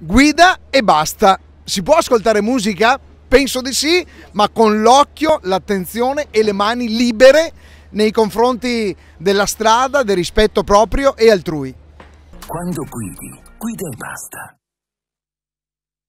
guida e basta. Si può ascoltare musica? Penso di sì, ma con l'occhio, l'attenzione e le mani libere nei confronti della strada, del rispetto proprio e altrui. Quando guidi, guida e basta.